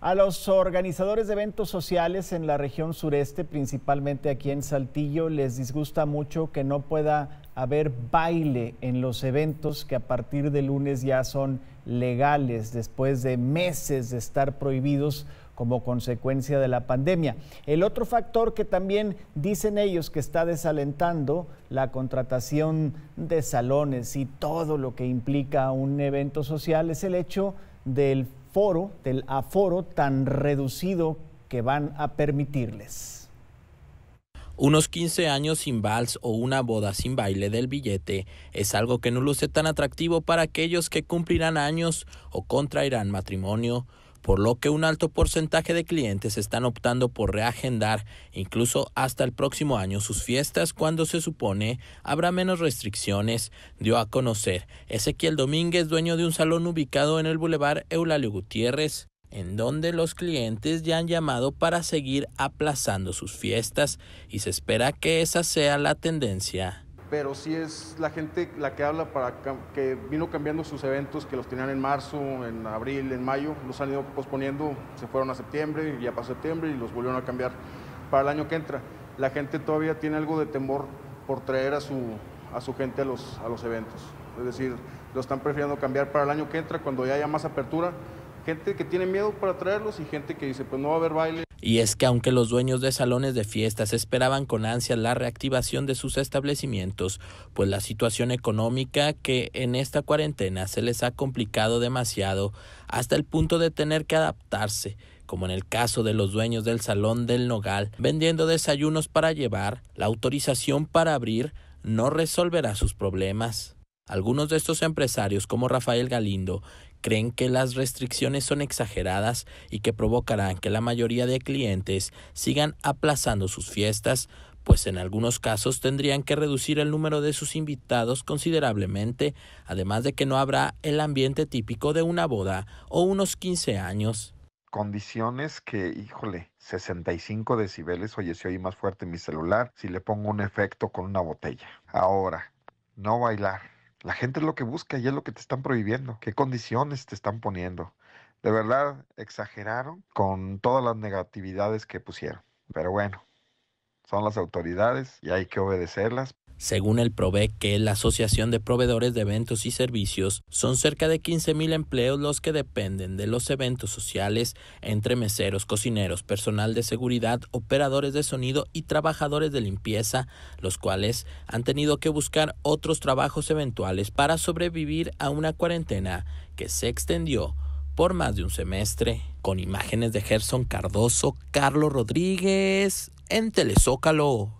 A los organizadores de eventos sociales en la región sureste, principalmente aquí en Saltillo, les disgusta mucho que no pueda haber baile en los eventos que a partir de lunes ya son legales después de meses de estar prohibidos como consecuencia de la pandemia. El otro factor que también dicen ellos que está desalentando la contratación de salones y todo lo que implica un evento social es el hecho del foro, del aforo tan reducido que van a permitirles. Unos 15 años sin vals o una boda sin baile del billete es algo que no luce tan atractivo para aquellos que cumplirán años o contraerán matrimonio por lo que un alto porcentaje de clientes están optando por reagendar incluso hasta el próximo año sus fiestas cuando se supone habrá menos restricciones, dio a conocer Ezequiel Domínguez, dueño de un salón ubicado en el Boulevard Eulalio Gutiérrez en donde los clientes ya han llamado para seguir aplazando sus fiestas y se espera que esa sea la tendencia pero sí es la gente la que habla para que vino cambiando sus eventos que los tenían en marzo, en abril, en mayo, los han ido posponiendo, se fueron a septiembre, ya pasó septiembre y los volvieron a cambiar para el año que entra. La gente todavía tiene algo de temor por traer a su, a su gente a los, a los eventos. Es decir, lo están prefiriendo cambiar para el año que entra cuando ya haya más apertura. Gente que tiene miedo para traerlos y gente que dice, pues no va a haber baile. Y es que aunque los dueños de salones de fiestas esperaban con ansia la reactivación de sus establecimientos, pues la situación económica que en esta cuarentena se les ha complicado demasiado hasta el punto de tener que adaptarse, como en el caso de los dueños del Salón del Nogal, vendiendo desayunos para llevar, la autorización para abrir no resolverá sus problemas. Algunos de estos empresarios, como Rafael Galindo, creen que las restricciones son exageradas y que provocarán que la mayoría de clientes sigan aplazando sus fiestas, pues en algunos casos tendrían que reducir el número de sus invitados considerablemente, además de que no habrá el ambiente típico de una boda o unos 15 años. Condiciones que, híjole, 65 decibeles, oye, si más fuerte mi celular si le pongo un efecto con una botella. Ahora, no bailar, la gente es lo que busca y es lo que te están prohibiendo, qué condiciones te están poniendo. De verdad, exageraron con todas las negatividades que pusieron. Pero bueno, son las autoridades y hay que obedecerlas. Según el PROVEC, que la Asociación de Proveedores de Eventos y Servicios, son cerca de 15.000 empleos los que dependen de los eventos sociales, entre meseros, cocineros, personal de seguridad, operadores de sonido y trabajadores de limpieza, los cuales han tenido que buscar otros trabajos eventuales para sobrevivir a una cuarentena que se extendió por más de un semestre, con imágenes de Gerson Cardoso, Carlos Rodríguez, en Telezócalo.